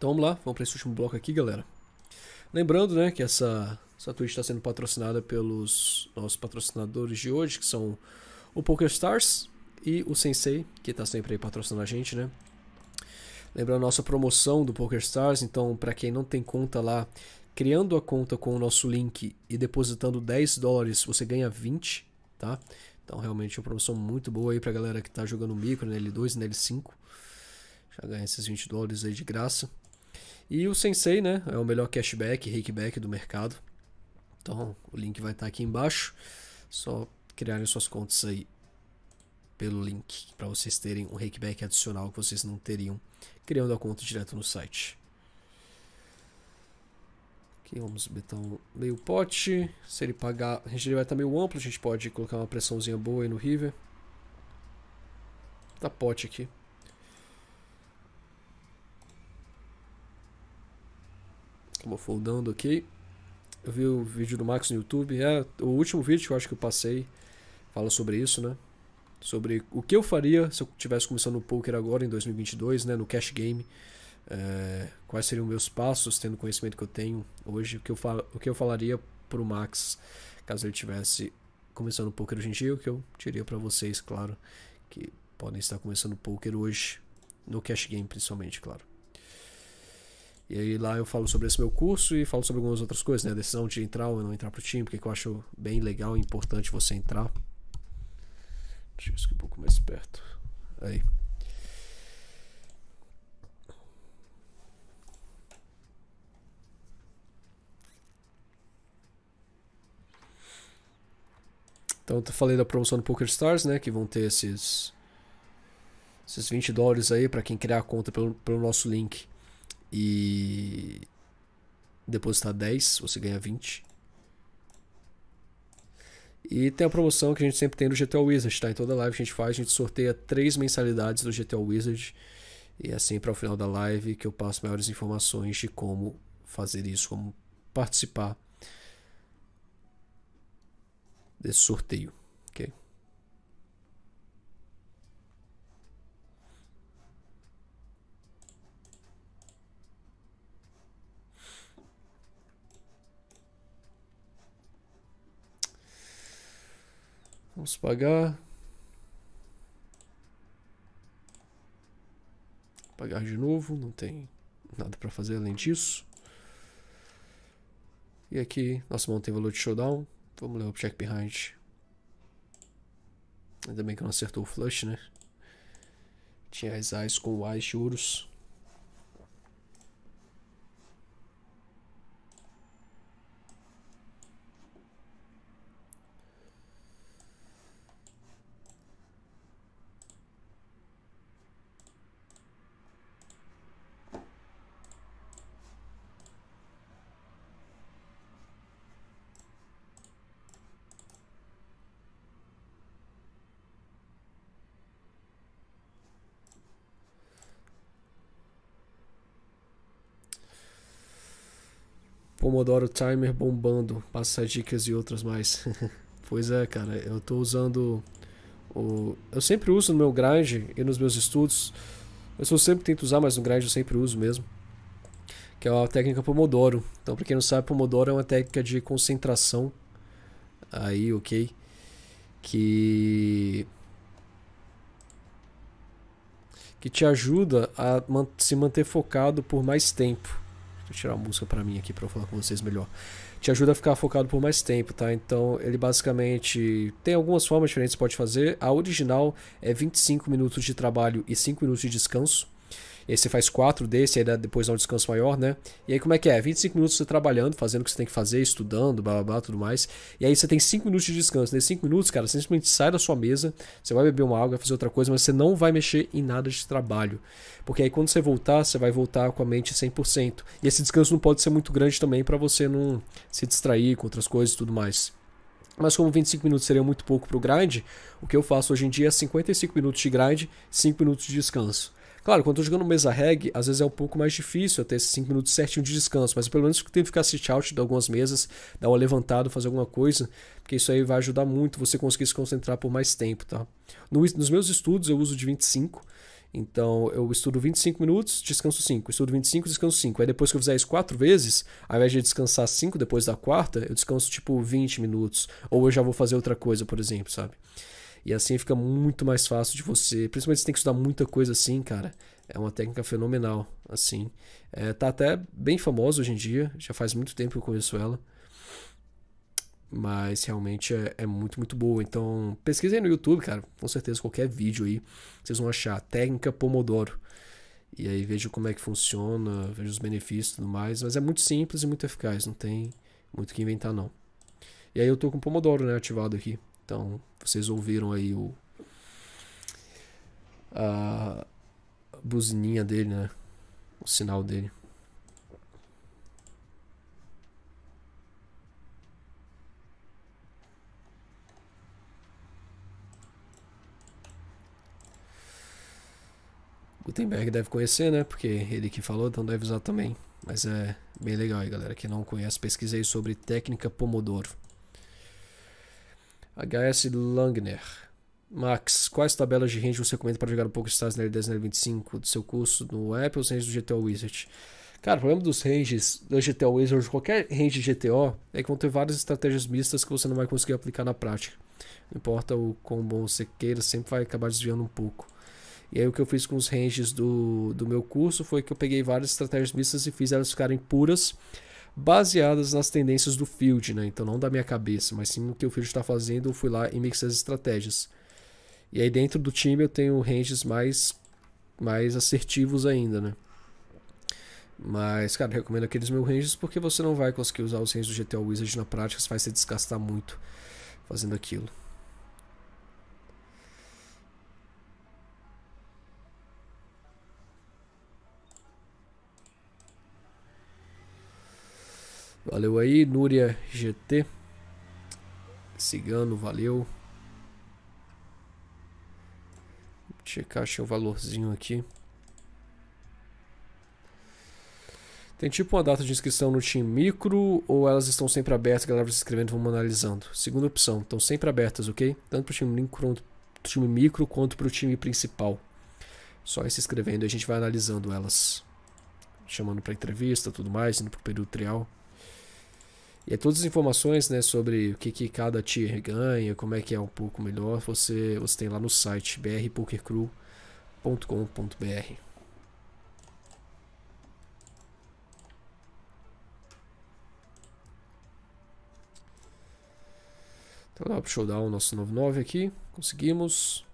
Então vamos lá, vamos para esse último bloco aqui, galera. Lembrando, né, que essa, essa Twitch está sendo patrocinada pelos nossos patrocinadores de hoje, que são o PokerStars e o Sensei, que está sempre aí patrocinando a gente, né? Lembrando a nossa promoção do PokerStars, então para quem não tem conta lá, criando a conta com o nosso link e depositando 10 dólares, você ganha 20, tá? Então realmente é uma promoção muito boa aí pra galera que tá jogando micro na L2 e na L5. Já ganha esses 20 dólares aí de graça. E o Sensei, né? É o melhor cashback, rakeback do mercado. Então, o link vai estar tá aqui embaixo. Só criarem suas contas aí pelo link para vocês terem um rakeback adicional que vocês não teriam criando a conta direto no site. Aqui vamos botar um meio pote. Se ele pagar, a gente vai estar meio amplo, a gente pode colocar uma pressãozinha boa aí no river. Tá pote aqui. Acabou foldando aqui. Eu vi o vídeo do Max no YouTube. É o último vídeo que eu acho que eu passei. Fala sobre isso, né? Sobre o que eu faria se eu estivesse começando o poker agora em 2022, né? No cash game. É, quais seriam meus passos, tendo o conhecimento que eu tenho hoje? O que eu, fal o que eu falaria pro Max caso ele tivesse começando o poker hoje em dia? O que eu diria para vocês, claro, que podem estar começando o poker hoje no cash game, principalmente, claro. E aí lá eu falo sobre esse meu curso e falo sobre algumas outras coisas, né? A decisão de entrar ou não entrar pro time, porque eu acho bem legal e importante você entrar. Deixa eu isso um pouco mais perto. Aí. Então eu falei da promoção do Poker Stars, né? Que vão ter esses, esses 20 dólares aí para quem criar a conta pelo, pelo nosso link e depositar 10, você ganha 20. E tem a promoção que a gente sempre tem do GTO Wizard, tá? Em toda live que a gente faz, a gente sorteia três mensalidades do GTO Wizard. E assim para o final da live que eu passo maiores informações de como fazer isso, como participar desse sorteio. Vamos pagar. Pagar de novo, não tem nada para fazer além disso. E aqui, nossa mão tem valor de showdown. Vamos ler o check behind. Ainda bem que não acertou o flush, né? Tinha as eyes com o de ouros. Pomodoro Timer bombando. Passa dicas e outras mais. pois é, cara, eu estou usando o... Eu sempre uso no meu grind e nos meus estudos. Eu sempre tento usar, mas no grind eu sempre uso mesmo. Que é a técnica Pomodoro. Então, para quem não sabe, Pomodoro é uma técnica de concentração. Aí, ok. Que. Que te ajuda a se manter focado por mais tempo. Deixa eu tirar a música para mim aqui para eu falar com vocês melhor. Te ajuda a ficar focado por mais tempo, tá? Então, ele basicamente tem algumas formas diferentes que pode fazer. A original é 25 minutos de trabalho e 5 minutos de descanso aí você faz quatro desse, aí depois dá um descanso maior, né? E aí como é que é? 25 minutos você trabalhando, fazendo o que você tem que fazer, estudando, blá blá, blá tudo mais. E aí você tem 5 minutos de descanso. Nesses 5 minutos, cara, você simplesmente sai da sua mesa, você vai beber uma água, vai fazer outra coisa, mas você não vai mexer em nada de trabalho. Porque aí quando você voltar, você vai voltar com a mente 100%. E esse descanso não pode ser muito grande também para você não se distrair com outras coisas e tudo mais. Mas como 25 minutos seria muito pouco para o grind, o que eu faço hoje em dia é 55 minutos de grind, 5 minutos de descanso. Claro, quando eu tô jogando mesa reg, às vezes é um pouco mais difícil ter esses 5 minutos certinho de descanso, mas pelo menos que ficar sit out de algumas mesas, dar uma levantada, fazer alguma coisa, porque isso aí vai ajudar muito você conseguir se concentrar por mais tempo, tá? No, nos meus estudos eu uso de 25, então eu estudo 25 minutos, descanso 5. Estudo 25, descanso 5. Aí depois que eu fizer isso quatro vezes, ao invés de descansar 5 depois da quarta, eu descanso tipo 20 minutos. Ou eu já vou fazer outra coisa, por exemplo, sabe? E assim fica muito mais fácil de você. Principalmente você tem que estudar muita coisa assim, cara. É uma técnica fenomenal, assim. É, tá até bem famosa hoje em dia. Já faz muito tempo que eu conheço ela. Mas realmente é, é muito, muito boa. Então, aí no YouTube, cara. Com certeza, qualquer vídeo aí, vocês vão achar. Técnica Pomodoro. E aí veja como é que funciona, veja os benefícios e tudo mais. Mas é muito simples e muito eficaz. Não tem muito o que inventar, não. E aí eu tô com o Pomodoro, né, ativado aqui. Então, vocês ouviram aí o a buzininha dele, né? O sinal dele. Gutenberg deve conhecer, né? Porque ele que falou, então deve usar também. Mas é bem legal aí, galera. Quem não conhece, pesquisei sobre técnica Pomodoro. HS Langner. Max, quais tabelas de range você recomenda para jogar um pouco Stars na L10 na L25 do seu curso no Apple's ou ranges do GTO Wizard? Cara, o problema dos ranges do GTO Wizard, qualquer range GTO, é que vão ter várias estratégias mistas que você não vai conseguir aplicar na prática. Não importa o quão bom você queira, sempre vai acabar desviando um pouco. E aí o que eu fiz com os ranges do, do meu curso foi que eu peguei várias estratégias mistas e fiz elas ficarem puras baseadas nas tendências do Field, né? Então não da minha cabeça, mas sim no que o Field está fazendo, eu fui lá e mixei as estratégias. E aí dentro do time eu tenho ranges mais, mais assertivos ainda, né? Mas, cara, recomendo aqueles meus ranges porque você não vai conseguir usar os ranges do GTA Wizard na prática, você vai se desgastar muito fazendo aquilo. Valeu aí, Núria GT. Cigano, valeu. Vou checar, achei um valorzinho aqui. Tem tipo uma data de inscrição no time micro ou elas estão sempre abertas, galera vai se inscrevendo vamos analisando? Segunda opção, estão sempre abertas, ok? Tanto para o time micro quanto time micro quanto para o time principal. Só ir se inscrevendo e a gente vai analisando elas. Chamando para entrevista, tudo mais, indo para o período trial. E todas as informações né, sobre o que, que cada tier ganha, como é que é um pouco melhor, você, você tem lá no site brpokercrew.com.br. Então dá para showdown nosso 99 aqui, conseguimos.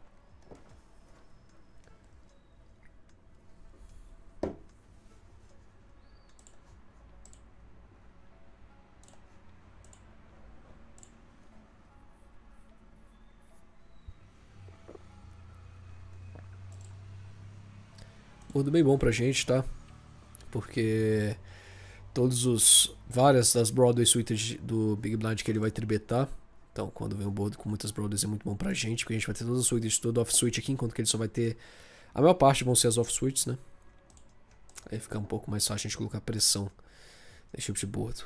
acordo bem bom pra gente, tá? Porque todos os várias das Broadway suites do Big Blind que ele vai tributar. Então, quando vem um board com muitas Broadways é muito bom pra gente, porque a gente vai ter todas as suítes, todo off-suite aqui, enquanto que ele só vai ter a maior parte vão ser as off-suites, né? Aí fica um pouco mais fácil a gente colocar pressão nesse tipo de board.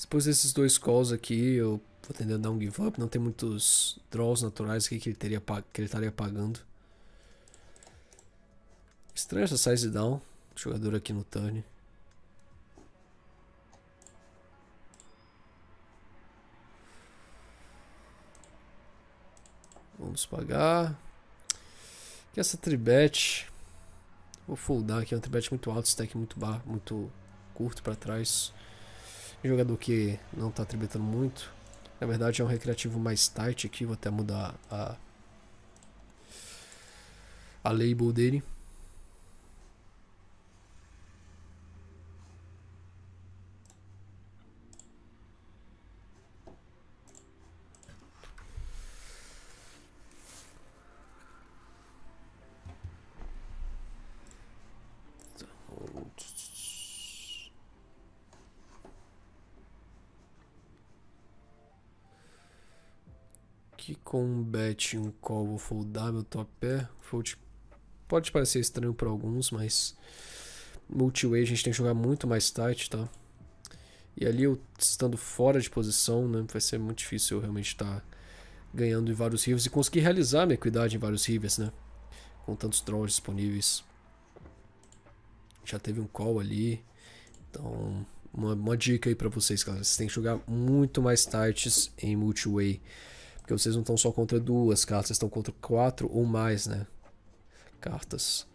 Depois desses dois calls aqui, eu Vou tentar dar um give up. Não tem muitos draws naturais aqui que ele, teria que ele estaria pagando. Estranho essa size down. Jogador aqui no turn. Vamos pagar. Que é essa tribet. Vou foldar aqui. É um tribet muito alto, stack muito, bar, muito curto para trás. Jogador que não está tribetando muito. Na verdade é um recreativo mais tight aqui, vou até mudar a, a label dele. que combate um call foldar meu topé. Fold pode parecer estranho para alguns, mas multiway a gente tem que jogar muito mais tight, tá? E ali eu estando fora de posição, né, vai ser muito difícil eu realmente estar tá ganhando em vários rivers e conseguir realizar minha equidade em vários rivers, né? Com tantos draws disponíveis. Já teve um call ali. Então, uma, uma dica aí para vocês, cara Vocês têm que jogar muito mais tights em multiway. Porque vocês não estão só contra duas cartas, vocês estão contra quatro ou mais, né? Cartas.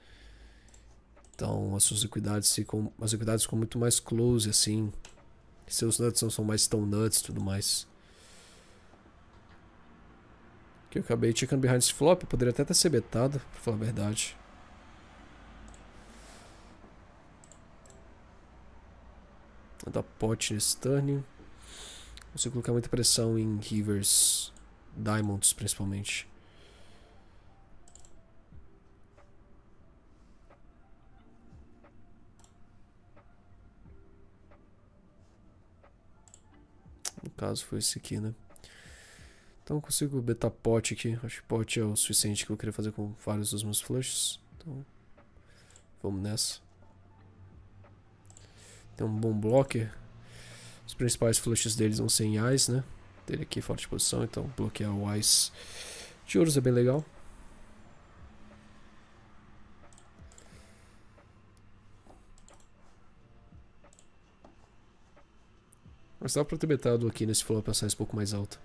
Então as suas equidades ficam. As equidades ficam muito mais close, assim. Seus nuts não são mais tão nuts e tudo mais. Que eu acabei chicken behind esse flop, eu poderia até ter ser betado, pra falar a verdade. Vou dar pote nesse turn. Não consigo colocar muita pressão em rivers. Diamonds, principalmente. No caso foi esse aqui, né? Então eu consigo betar pot aqui. Acho que pot é o suficiente que eu queria fazer com vários dos meus flushes. Então, vamos nessa. Tem um bom blocker. Os principais flushes deles vão ser em eyes, né? dele aqui fora de posição, então bloquear o Ice de ouros é bem legal. Mas dá pra ter betado aqui nesse flop a size um pouco mais alta.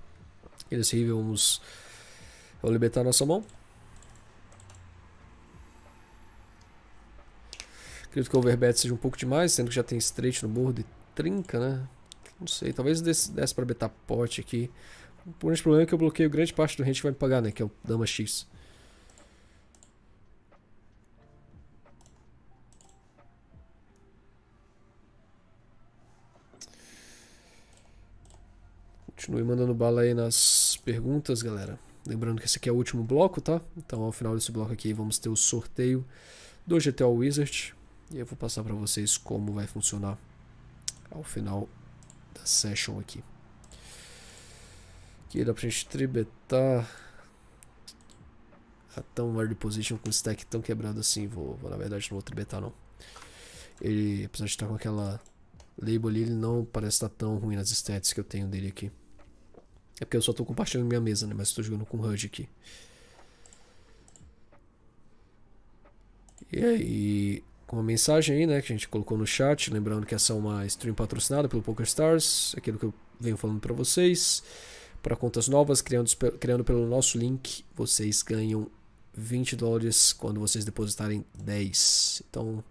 E nesse river vamos, vamos libertar a nossa mão. Acredito que o overbet seja um pouco demais, sendo que já tem straight no board e trinca, né? Não sei, talvez desse, desse para pote aqui. O grande problema é que eu bloqueio grande parte do rente que vai me pagar, né? Que é o Dama X. Continue mandando bala aí nas perguntas, galera. Lembrando que esse aqui é o último bloco, tá? Então, ao final desse bloco aqui, vamos ter o sorteio do GTO Wizard. E eu vou passar para vocês como vai funcionar ao final da session aqui. Aqui dá pra gente tribetar. Ah, tão word position com stack tão quebrado assim. Vou, vou, na verdade, não vou tribetar não. Ele, apesar de estar com aquela label ali, ele não parece estar tão ruim nas stats que eu tenho dele aqui. É porque eu só estou compartilhando minha mesa, né? Mas estou jogando com HUD aqui. E aí com uma mensagem aí, né, que a gente colocou no chat, lembrando que essa é uma stream patrocinada pelo PokerStars, aquilo que eu venho falando para vocês. Para contas novas, criando, criando pelo nosso link, vocês ganham 20 dólares quando vocês depositarem 10. Então, uma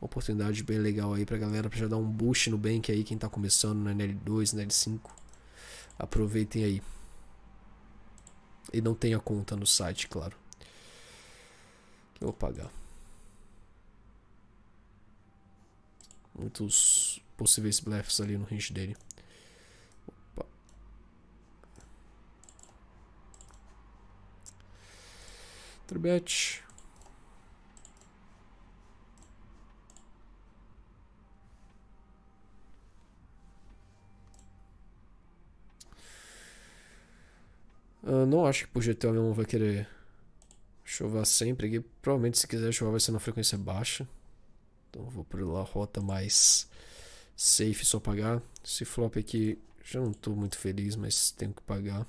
oportunidade bem legal aí pra galera, pra já dar um boost no bank aí, quem tá começando na NL2, na NL5. Aproveitem aí. E não tenha conta no site, claro. Eu vou pagar. muitos possíveis blefs ali no range dele. Opa. Trebet. Ah, não acho que por GTO meu vai querer chover sempre. Provavelmente se quiser chover vai ser na frequência baixa. Então eu vou pela rota mais safe só pagar. Esse flop aqui já não estou muito feliz, mas tenho que pagar.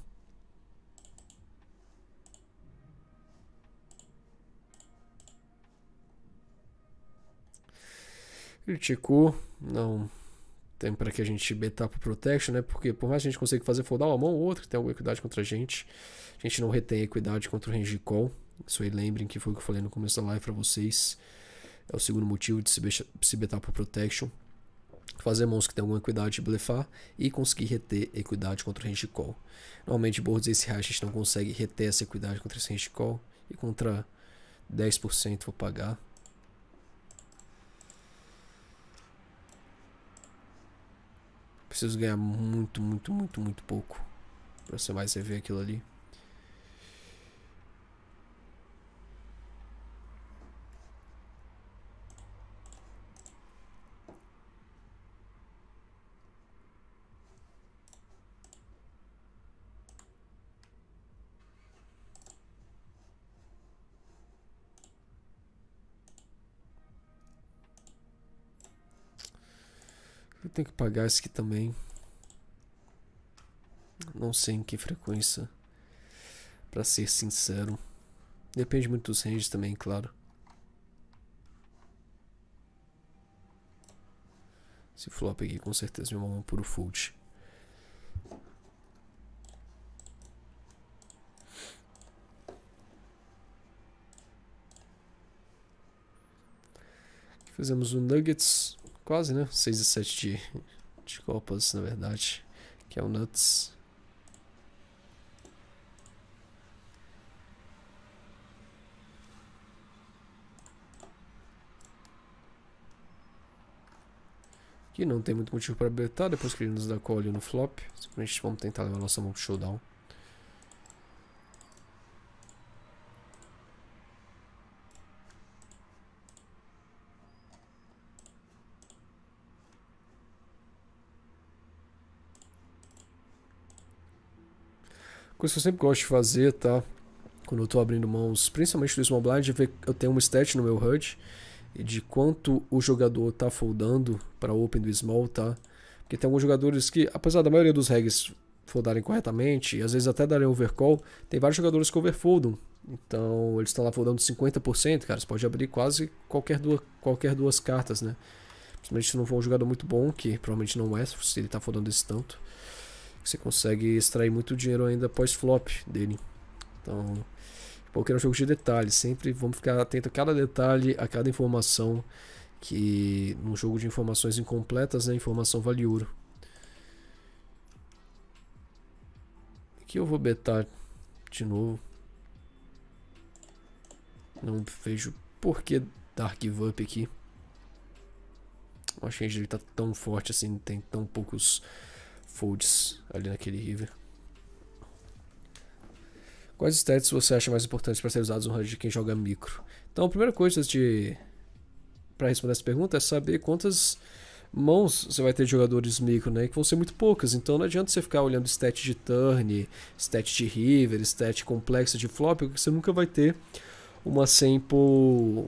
Criticou, não tem para que a gente betar para protection, né? Porque por mais que a gente consiga fazer foldar uma mão ou outra que tem alguma equidade contra a gente, a gente não retém equidade contra o range call. Isso aí lembrem que foi o que eu falei no começo da live para vocês. É o segundo motivo de se, betar por protection. Fazer mãos que tem alguma equidade de blefar e conseguir reter equidade contra o range call. Normalmente, boards esse high a gente não consegue reter essa equidade contra esse range call. E contra 10% vou pagar. Preciso ganhar muito, muito, muito, muito pouco para você mais rever aquilo ali. eu tenho que pagar esse aqui também. Não sei em que frequência. Pra ser sincero. Depende muito dos ranges também, claro. Esse flop aqui com certeza é um puro fold. Fizemos o Nuggets quase, né? 6 e 7 de, de copas, na verdade. Que é o Nuts. Aqui não tem muito motivo para abertar, depois que ele nos dá call no flop. Simplesmente vamos tentar levar nossa mão pro showdown. Coisa que eu sempre gosto de fazer, tá? Quando eu tô abrindo mãos, principalmente do Small Blind, é eu tenho um stat no meu HUD de quanto o jogador tá foldando para Open do Small, tá? Porque tem alguns jogadores que, apesar da maioria dos regs foldarem corretamente, e às vezes até darem overcall, tem vários jogadores que overfoldam. Então, eles estão lá foldando 50%, cara, você pode abrir quase qualquer duas, qualquer duas cartas, né? Principalmente se não for um jogador muito bom, que provavelmente não é, se ele tá foldando esse tanto você consegue extrair muito dinheiro ainda pós-flop dele. Então, poker é um jogo de detalhes. Sempre vamos ficar atento a cada detalhe, a cada informação. Que num jogo de informações incompletas, né, informação vale ouro. Aqui eu vou betar de novo. Não vejo por que dar give up aqui. que ele tá tão forte assim, tem tão poucos folds ali naquele river. Quais stats você acha mais importantes para ser usados no range de quem joga micro? Então, a primeira coisa de para responder essa pergunta é saber quantas mãos você vai ter de jogadores micro, né? Que vão ser muito poucas. Então não adianta você ficar olhando stat de turn, stat de river, stat complexa de flop, porque você nunca vai ter uma sample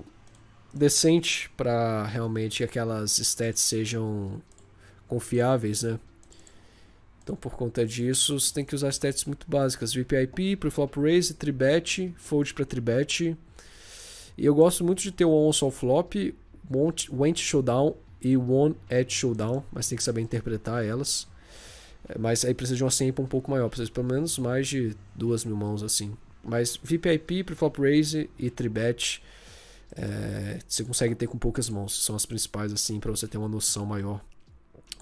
decente para realmente aquelas stats sejam confiáveis, né? Então, por conta disso, você tem que usar stats muito básicas. VPIP, Preflop Raise, Tribet, Fold para Tribet. E eu gosto muito de ter o On Sol Flop, Went Showdown e One at Showdown, mas tem que saber interpretar elas. É, mas aí precisa de uma sample um pouco maior, precisa de pelo menos mais de duas mil mãos assim. Mas VPIP, Preflop Raise e Tribet é, você consegue ter com poucas mãos, são as principais assim para você ter uma noção maior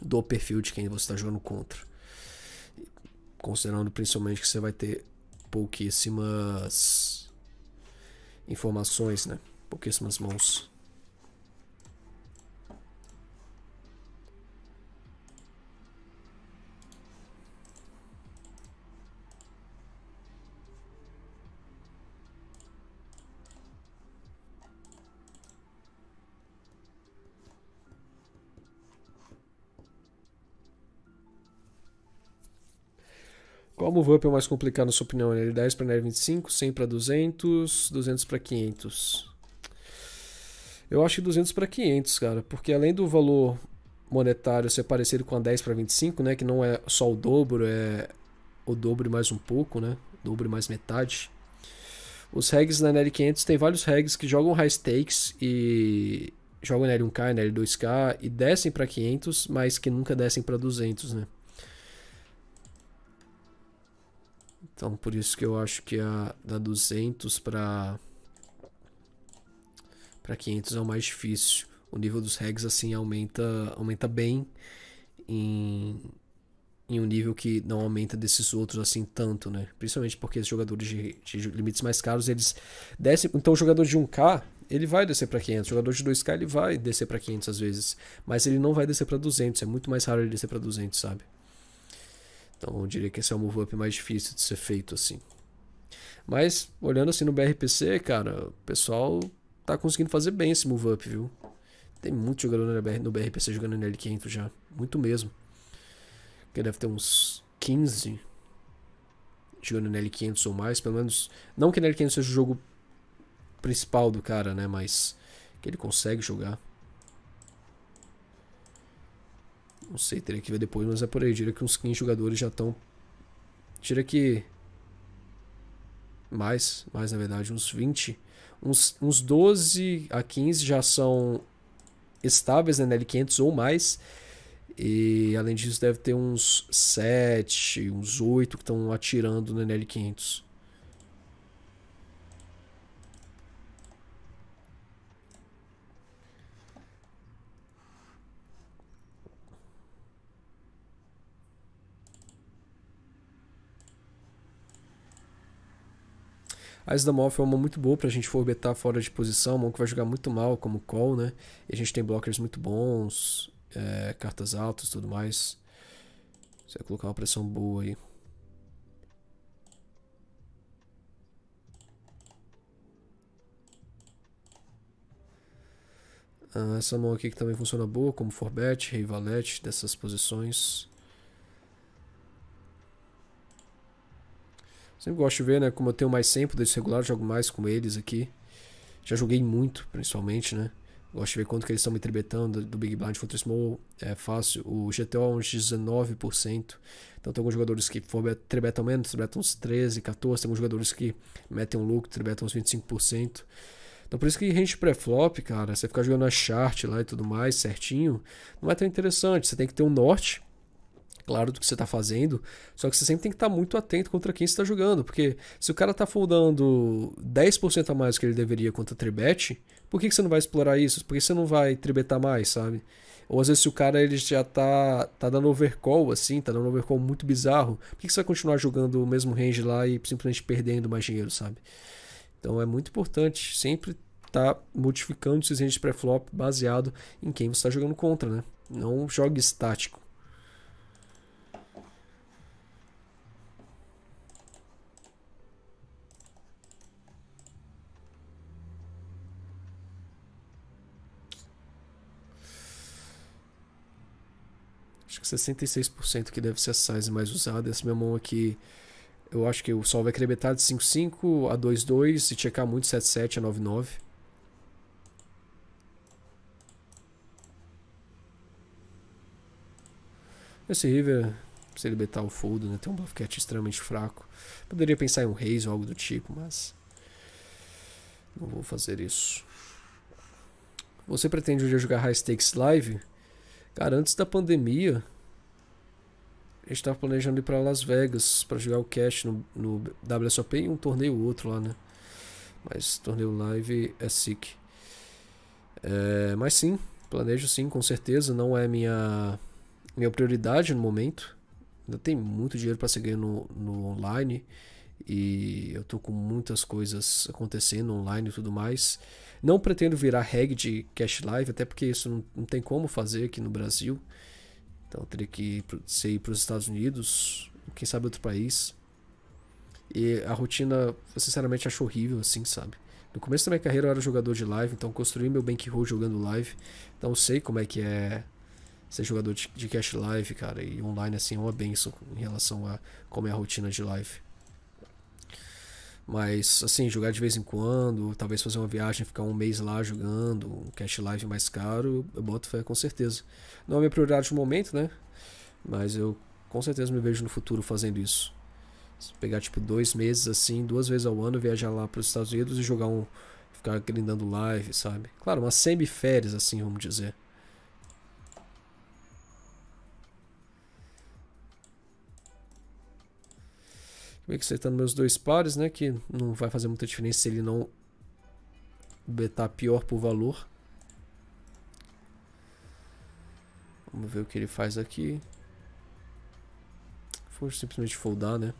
do perfil de quem você está jogando contra. Considerando principalmente que você vai ter pouquíssimas informações, né? Pouquíssimas mãos. Qual move up é o mais complicado na sua opinião? nl 10 para nl 25, 100 para 200, 200 para 500. Eu acho que 200 para 500, cara, porque além do valor monetário ser parecido com a 10 para 25, né, que não é só o dobro, é o dobro mais um pouco, né? Dobro mais metade. Os regs na NL 500 tem vários regs que jogam high stakes e jogam NL1K, NL2K e descem para 500, mas que nunca descem para 200, né? Então por isso que eu acho que a da 200 para para 500 é o mais difícil. O nível dos regs assim aumenta aumenta bem em em um nível que não aumenta desses outros assim tanto, né? Principalmente porque os jogadores de, de limites mais caros, eles descem, então o jogador de 1k, ele vai descer para 500, o jogador de 2k ele vai descer para 500 às vezes, mas ele não vai descer para 200, é muito mais raro ele descer para 200, sabe? Então eu diria que esse é o move up mais difícil de ser feito assim. Mas olhando assim no BRPC, cara, o pessoal tá conseguindo fazer bem esse move up, viu? Tem muito jogador no BRPC jogando NL500 já, muito mesmo. Que deve ter uns 15 jogando NL500 ou mais, pelo menos, não que NL500 seja o jogo principal do cara, né, mas que ele consegue jogar. Não sei, teria que ver depois, mas é por aí. Diria que uns 15 jogadores já estão. Diria que. Mais, mais na verdade, uns 20. Uns, uns 12 a 15 já são estáveis né, na NL500 ou mais. E além disso, deve ter uns 7, uns 8 que estão atirando né, na NL500. A Islamov é uma muito boa pra gente forbetar fora de posição, uma que vai jogar muito mal como call, né? E a gente tem blockers muito bons, é, cartas altas tudo mais. Você vai colocar uma pressão boa aí. Ah, essa mão aqui que também funciona boa, como forbet, rei valete, dessas posições. Sempre gosto de ver, né? Como eu tenho mais tempo desse regular, jogo mais com eles aqui. Já joguei muito, principalmente, né? Gosto de ver quanto que eles estão me tribetando do Big Blind. Full Small é fácil. O GTO é uns 19%. Então tem alguns jogadores que tribetam menos, tribetam uns 13, 14. Tem alguns jogadores que metem um look, tribetam uns 25%. Então por isso que gente pré-flop, cara, você ficar jogando a chart lá e tudo mais certinho, não é tão interessante. Você tem que ter um norte claro do que você está fazendo, só que você sempre tem que estar tá muito atento contra quem você está jogando, porque se o cara está foldando 10% a mais do que ele deveria contra tribet, por que, que você não vai explorar isso? Por que você não vai tribetar mais, sabe? Ou às vezes se o cara ele já tá, tá dando overcall, assim, tá dando overcall muito bizarro, por que, que você vai continuar jogando o mesmo range lá e simplesmente perdendo mais dinheiro, sabe? Então é muito importante sempre tá modificando esses ranges pré-flop baseado em quem você está jogando contra, né? Não jogue estático. 66% que deve ser a size mais usada. Essa minha mão aqui, eu acho que o sol vai querer metade de 5.5 a 2.2 se checar muito 7.7 a 9.9. Esse River, se ele betar o fold, né, tem um bluff catch é extremamente fraco. Poderia pensar em um raise ou algo do tipo, mas não vou fazer isso. Você pretende um dia jogar High Stakes Live? Cara, antes da pandemia, a gente estava planejando ir para Las Vegas para jogar o cash no, no WSOP e um torneio outro lá, né? Mas torneio live é sick. É, mas sim, planejo sim, com certeza. Não é minha, minha prioridade no momento. Ainda tem muito dinheiro para seguir no, no online. E eu tô com muitas coisas acontecendo online e tudo mais. Não pretendo virar reg de cash live, até porque isso não, não tem como fazer aqui no Brasil. Então teria que ser ir para os Estados Unidos, quem sabe outro país. E a rotina, eu sinceramente acho horrível assim, sabe? No começo da minha carreira eu era jogador de live, então construí meu bankroll jogando live. Então eu sei como é que é ser jogador de, de cash live, cara. E online assim é uma benção em relação a como é a rotina de live. Mas, assim, jogar de vez em quando, talvez fazer uma viagem, ficar um mês lá jogando, um cash live mais caro, eu boto fé com certeza. Não é a minha prioridade no momento, né? Mas eu com certeza me vejo no futuro fazendo isso. Se pegar, tipo, dois meses assim, duas vezes ao ano, viajar lá para os Estados Unidos e jogar um. ficar grindando live, sabe? Claro, umas semi-férias, assim, vamos dizer. Como acertando meus dois pares, né? Que não vai fazer muita diferença se ele não betar pior por valor. Vamos ver o que ele faz aqui. Vou simplesmente foldar, né?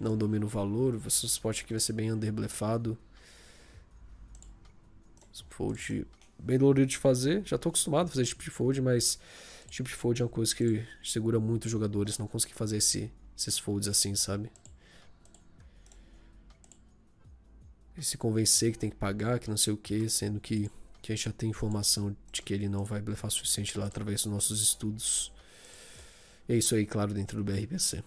Não domina o valor. O seu spot aqui vai ser bem underblefado. Fold bem dolorido de fazer. Já estou acostumado a fazer esse tipo de fold, mas esse tipo de fold é uma coisa que segura muito os jogadores. Não consegui fazer esse, esses folds assim, sabe? E se convencer que tem que pagar, que não sei o que, sendo que, que a gente já tem informação de que ele não vai blefar suficiente lá através dos nossos estudos. E é isso aí, claro, dentro do BRPC.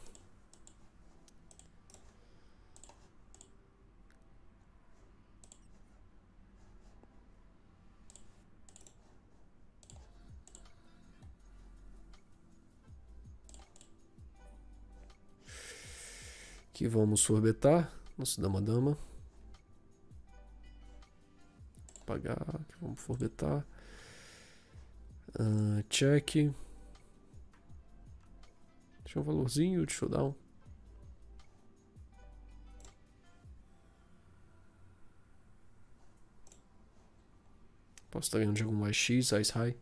que vamos sorbetar nossa dama-dama pagar, vamos forbetar. Uh, ah, check. Deixa um valorzinho de showdown. Posso estar ganhando de algum mais X, Ice High.